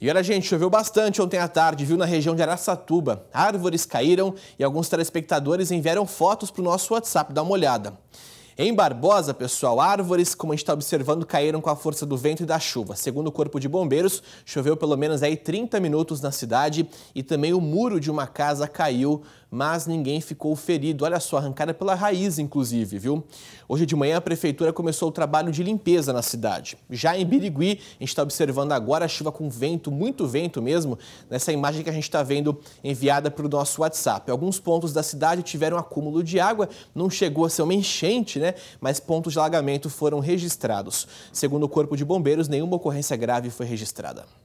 E olha, gente, choveu bastante ontem à tarde, viu, na região de Araçatuba. Árvores caíram e alguns telespectadores enviaram fotos para o nosso WhatsApp, dá uma olhada. Em Barbosa, pessoal, árvores, como a gente está observando, caíram com a força do vento e da chuva. Segundo o Corpo de Bombeiros, choveu pelo menos aí 30 minutos na cidade e também o muro de uma casa caiu mas ninguém ficou ferido. Olha só, arrancada pela raiz, inclusive, viu? Hoje de manhã, a prefeitura começou o trabalho de limpeza na cidade. Já em Birigui, a gente está observando agora a chuva com vento, muito vento mesmo, nessa imagem que a gente está vendo enviada para o nosso WhatsApp. Alguns pontos da cidade tiveram acúmulo de água, não chegou a ser uma enchente, né? Mas pontos de alagamento foram registrados. Segundo o Corpo de Bombeiros, nenhuma ocorrência grave foi registrada.